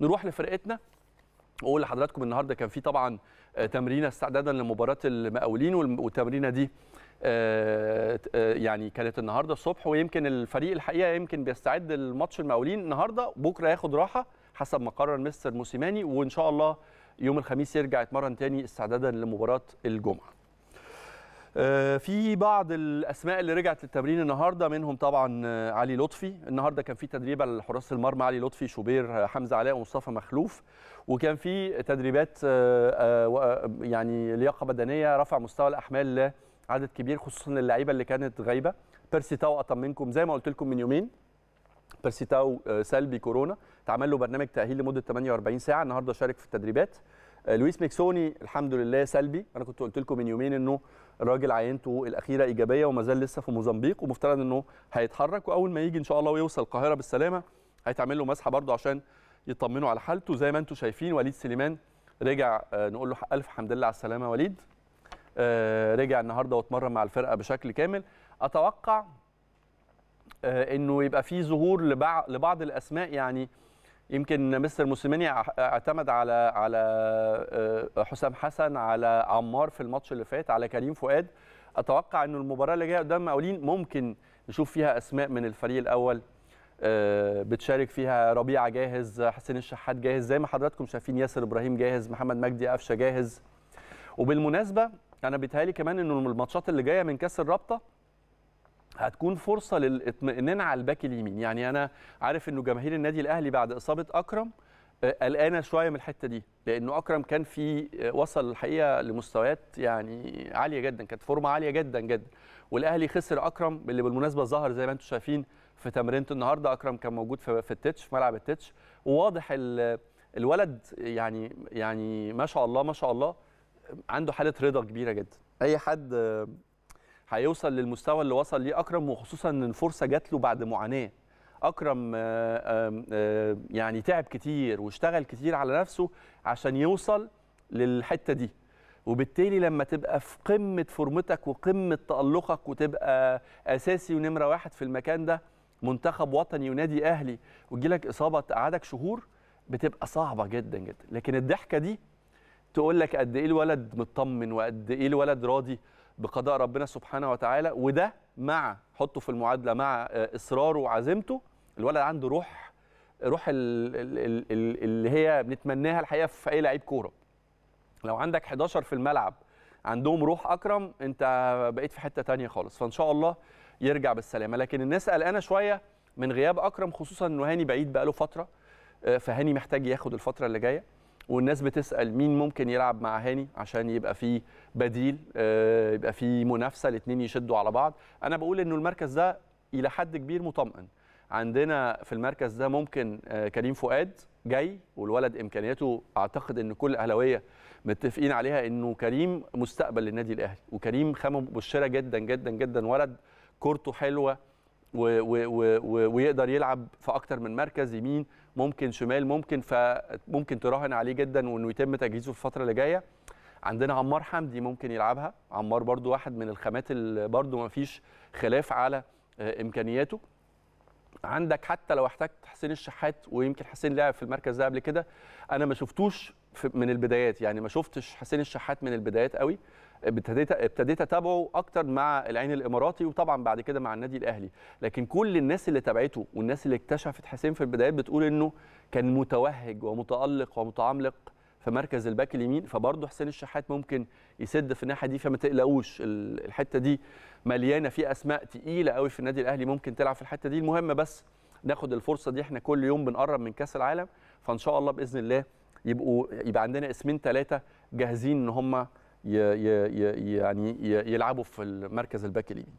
نروح لفرقتنا واقول لحضراتكم النهارده كان في طبعا آه، تمرينه استعدادا لمباراه المقاولين والتمرينه دي آه، آه، يعني كانت النهارده الصبح ويمكن الفريق الحقيقه يمكن بيستعد لماتش المقاولين النهارده بكره ياخد راحه حسب ما قرر مستر موسيماني وان شاء الله يوم الخميس يرجع يتمرن تاني استعدادا لمباراه الجمعه آه، في بعض الاسماء اللي رجعت للتمرين النهارده منهم طبعا آه، علي لطفي النهارده كان في تدريب على حراس المرمى علي لطفي شوبير حمزه علاء ومصطفى مخلوف وكان في تدريبات آه، يعني لياقه بدنيه رفع مستوى الاحمال لعدد كبير خصوصا اللعيبه اللي كانت غايبه بيرسي تاو اطمنكم زي ما قلت لكم من يومين بيرسي تاو سلبي كورونا اتعمل له برنامج تاهيل لمده 48 ساعه النهارده شارك في التدريبات آه، لويس ميكسوني الحمد لله سلبي انا كنت قلت لكم من يومين انه الراجل عينته الاخيره ايجابيه وما زال لسه في موزمبيق ومفترض انه هيتحرك واول ما يجي ان شاء الله ويوصل القاهره بالسلامه هيتعمل له مسحه برضه عشان يطمنوا على حالته زي ما انتم شايفين وليد سليمان رجع آه، نقول له الف حمد لله على السلامه وليد آه، رجع النهارده واتمرن مع الفرقه بشكل كامل اتوقع انه يبقى في ظهور لبعض الاسماء يعني يمكن مستر موسيماني اعتمد على على آه، حسام حسن على عمار في الماتش اللي فات على كريم فؤاد اتوقع ان المباراه اللي جايه قدام مقاولين ممكن نشوف فيها اسماء من الفريق الاول آه، بتشارك فيها ربيعه جاهز حسين الشحات جاهز زي ما حضراتكم شايفين ياسر ابراهيم جاهز محمد مجدي قفشه جاهز وبالمناسبه انا بيتهيألي كمان ان الماتشات اللي جايه من كاس الرابطه هتكون فرصه للاطمئنان على الباك اليمين يعني انا عارف انه جماهير النادي الاهلي بعد اصابه اكرم آه، قلقانه شويه من الحته دي لانه اكرم كان في آه، وصل الحقيقه لمستويات يعني عاليه جدا كانت فورمه عاليه جدا جدا والاهلي خسر اكرم اللي بالمناسبه ظهر زي ما انتم شايفين في تمرينه النهارده اكرم كان موجود في, في التتش في ملعب التتش وواضح الولد يعني يعني ما شاء الله ما شاء الله عنده حاله رضا كبيره جدا اي حد آه، هيوصل للمستوى اللي وصل ليه اكرم وخصوصا ان الفرصه جات له بعد معاناه اكرم آه، آه، آه، يعني تعب كتير واشتغل كتير على نفسه عشان يوصل للحته دي وبالتالي لما تبقى في قمه فورمتك وقمه تالقك وتبقى اساسي ونمره واحد في المكان ده منتخب وطني ونادي اهلي وتجيلك اصابه تقعدك شهور بتبقى صعبه جدا جدا لكن الضحكه دي تقول لك قد ايه الولد مطمن وقد ايه الولد راضي بقضاء ربنا سبحانه وتعالى وده مع حطه في المعادله مع آه، اصراره وعزيمته الولد عنده روح روح اللي هي بنتمناها الحقيقه في اي لعيب كوره لو عندك 11 في الملعب عندهم روح اكرم انت بقيت في حته تانية خالص فان شاء الله يرجع بالسلامه لكن الناس قلقانه شويه من غياب اكرم خصوصا انه هاني بعيد بقاله فتره آه، فهاني محتاج ياخد الفتره اللي جايه والناس بتسال مين ممكن يلعب مع هاني عشان يبقى فيه بديل آه، يبقى فيه منافسه الاثنين يشدوا على بعض انا بقول انه المركز ده الى حد كبير مطمئن عندنا في المركز ده ممكن آه، كريم فؤاد جاي والولد امكانياته اعتقد ان كل اهلاويه متفقين عليها انه كريم مستقبل للنادي الاهلي وكريم خامه مبشره جدا جدا جدا ولد كورته حلوه و و و ويقدر يلعب في اكتر من مركز يمين ممكن شمال ممكن فممكن تراهن عليه جدا وانه يتم تجهيزه في الفتره اللي جايه عندنا عمار حمدي ممكن يلعبها عمار برضو واحد من الخامات اللي برضو ما فيش خلاف على آه، امكانياته عندك حتى لو احتجت حسين الشحات ويمكن حسين لعب في المركز ده قبل كده انا ما شفتوش من البدايات يعني ما شفتش حسين الشحات من البدايات قوي ابتديت ابتديت اتابعه اكتر مع العين الاماراتي وطبعا بعد كده مع النادي الاهلي لكن كل الناس اللي تابعته والناس اللي اكتشفت حسين في البدايات بتقول انه كان متوهج ومتالق ومتعملق في مركز الباك اليمين فبرضه حسين الشحات ممكن يسد في الناحيه دي فما تقلقوش الحته دي مليانه في اسماء تقيله قوي في النادي الاهلي ممكن تلعب في الحته دي المهم بس ناخد الفرصه دي احنا كل يوم بنقرب من كاس العالم فان شاء الله باذن الله يبقوا يبقى عندنا اسمين ثلاثه جاهزين ان هم يعني يلعبوا في المركز الباك اليمين